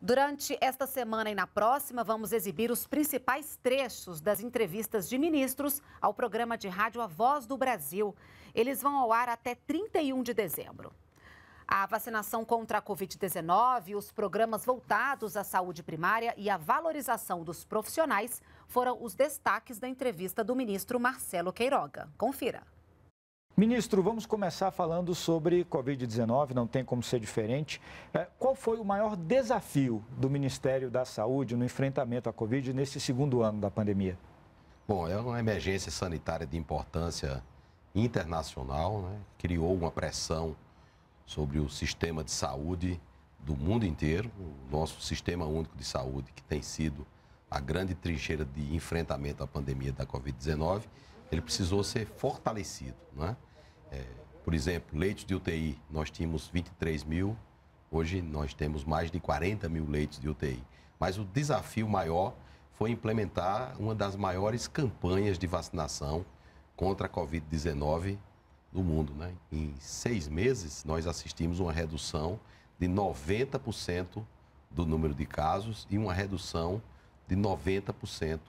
Durante esta semana e na próxima, vamos exibir os principais trechos das entrevistas de ministros ao programa de rádio A Voz do Brasil. Eles vão ao ar até 31 de dezembro. A vacinação contra a Covid-19, os programas voltados à saúde primária e a valorização dos profissionais foram os destaques da entrevista do ministro Marcelo Queiroga. Confira. Ministro, vamos começar falando sobre Covid-19, não tem como ser diferente. É, qual foi o maior desafio do Ministério da Saúde no enfrentamento à Covid nesse segundo ano da pandemia? Bom, é uma emergência sanitária de importância internacional, né? criou uma pressão sobre o sistema de saúde do mundo inteiro, o nosso sistema único de saúde, que tem sido a grande trincheira de enfrentamento à pandemia da Covid-19, ele precisou ser fortalecido. Né? É, por exemplo, leitos de UTI, nós tínhamos 23 mil, hoje nós temos mais de 40 mil leitos de UTI. Mas o desafio maior foi implementar uma das maiores campanhas de vacinação contra a Covid-19 do mundo. Né? Em seis meses, nós assistimos uma redução de 90% do número de casos e uma redução de 90%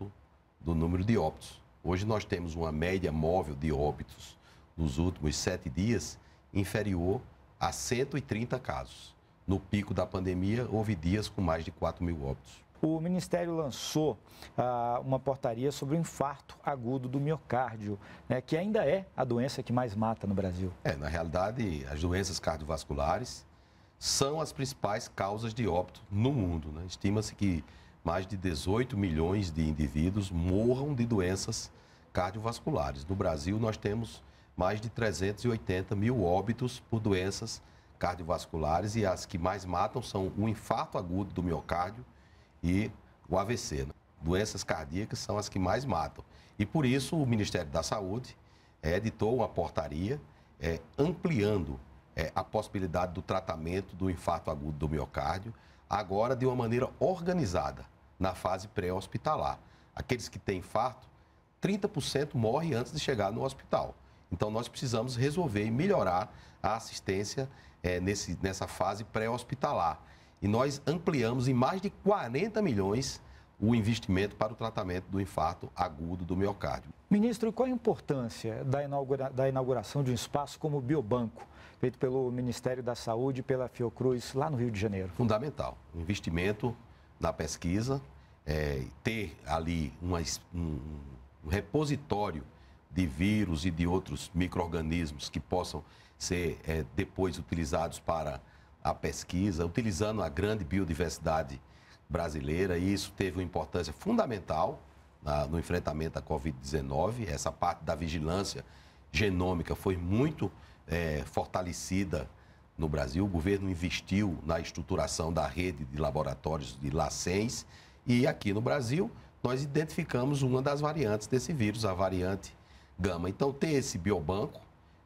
do número de óbitos. Hoje nós temos uma média móvel de óbitos nos últimos sete dias, inferior a 130 casos. No pico da pandemia, houve dias com mais de 4 mil óbitos. O Ministério lançou ah, uma portaria sobre o infarto agudo do miocárdio, né, que ainda é a doença que mais mata no Brasil. É, na realidade, as doenças cardiovasculares são as principais causas de óbito no mundo. Né? Estima-se que mais de 18 milhões de indivíduos morram de doenças cardiovasculares. No Brasil, nós temos mais de 380 mil óbitos por doenças cardiovasculares e as que mais matam são o infarto agudo do miocárdio e o AVC. Né? Doenças cardíacas são as que mais matam. E por isso o Ministério da Saúde eh, editou uma portaria é, ampliando é, a possibilidade do tratamento do infarto agudo do miocárdio, agora de uma maneira organizada, na fase pré-hospitalar. Aqueles que têm infarto, 30% morrem antes de chegar no hospital. Então, nós precisamos resolver e melhorar a assistência é, nesse, nessa fase pré-hospitalar. E nós ampliamos em mais de 40 milhões o investimento para o tratamento do infarto agudo do miocárdio. Ministro, qual a importância da, inaugura... da inauguração de um espaço como o Biobanco, feito pelo Ministério da Saúde e pela Fiocruz, lá no Rio de Janeiro? Fundamental. O investimento na pesquisa, é, ter ali uma, um, um repositório de vírus e de outros micro-organismos que possam ser é, depois utilizados para a pesquisa, utilizando a grande biodiversidade brasileira, e isso teve uma importância fundamental na, no enfrentamento à Covid-19. Essa parte da vigilância genômica foi muito é, fortalecida no Brasil. O governo investiu na estruturação da rede de laboratórios de LACENS, e aqui no Brasil nós identificamos uma das variantes desse vírus, a variante gama. Então, ter esse biobanco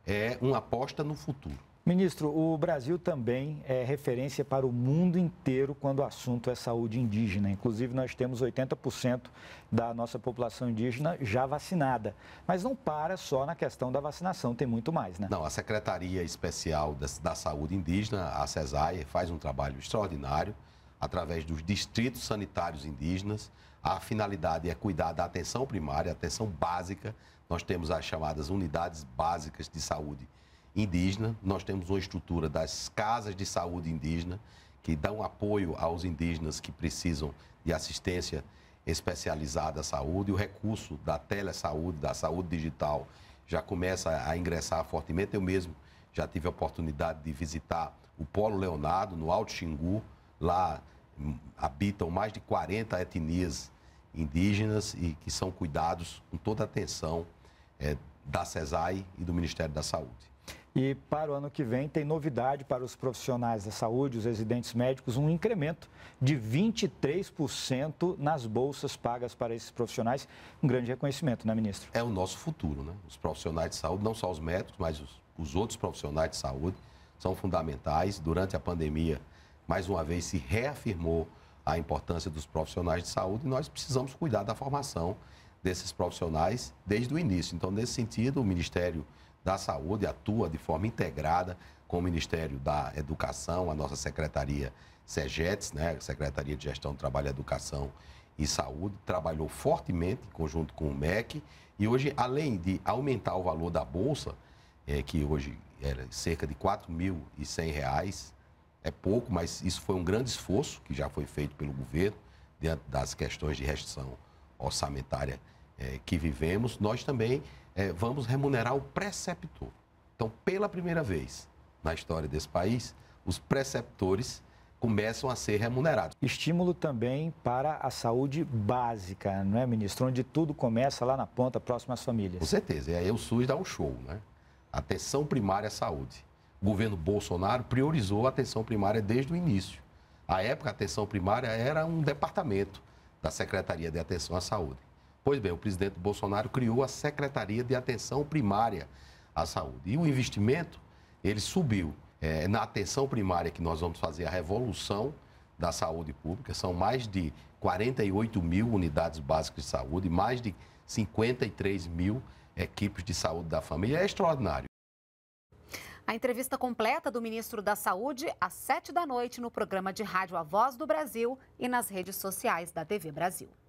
é uma aposta no futuro. Ministro, o Brasil também é referência para o mundo inteiro quando o assunto é saúde indígena. Inclusive, nós temos 80% da nossa população indígena já vacinada. Mas não para só na questão da vacinação, tem muito mais, né? Não, a Secretaria Especial da, da Saúde Indígena, a CESAI, faz um trabalho extraordinário através dos distritos sanitários indígenas. A finalidade é cuidar da atenção primária, atenção básica. Nós temos as chamadas unidades básicas de saúde indígena, nós temos uma estrutura das casas de saúde indígena que dão apoio aos indígenas que precisam de assistência especializada à saúde. O recurso da telesaúde, da saúde digital, já começa a ingressar fortemente. Eu mesmo já tive a oportunidade de visitar o Polo Leonardo, no Alto Xingu, lá habitam mais de 40 etnias indígenas e que são cuidados com toda a atenção é, da CESAI e do Ministério da Saúde. E para o ano que vem tem novidade para os profissionais da saúde, os residentes médicos, um incremento de 23% nas bolsas pagas para esses profissionais. Um grande reconhecimento, né, ministro? É o nosso futuro, né? Os profissionais de saúde, não só os médicos, mas os, os outros profissionais de saúde, são fundamentais. Durante a pandemia, mais uma vez se reafirmou a importância dos profissionais de saúde e nós precisamos cuidar da formação desses profissionais desde o início. Então, nesse sentido, o Ministério da Saúde atua de forma integrada com o Ministério da Educação, a nossa secretaria SEGETS, né, Secretaria de Gestão do Trabalho, Educação e Saúde, trabalhou fortemente em conjunto com o MEC e hoje, além de aumentar o valor da bolsa, é, que hoje era cerca de R$ 4.100, é pouco, mas isso foi um grande esforço que já foi feito pelo governo, dentro das questões de restrição orçamentária é, que vivemos. Nós também é, vamos remunerar o preceptor. Então, pela primeira vez na história desse país, os preceptores começam a ser remunerados. Estímulo também para a saúde básica, não é, ministro? Onde tudo começa lá na ponta, próximo às famílias. Com certeza. E aí o SUS dá um show, né? Atenção primária à saúde governo Bolsonaro priorizou a atenção primária desde o início. A época, a atenção primária era um departamento da Secretaria de Atenção à Saúde. Pois bem, o presidente Bolsonaro criou a Secretaria de Atenção Primária à Saúde. E o investimento, ele subiu. É, na atenção primária que nós vamos fazer a revolução da saúde pública, são mais de 48 mil unidades básicas de saúde, mais de 53 mil equipes de saúde da família. É extraordinário. A entrevista completa do ministro da Saúde às sete da noite no programa de rádio A Voz do Brasil e nas redes sociais da TV Brasil.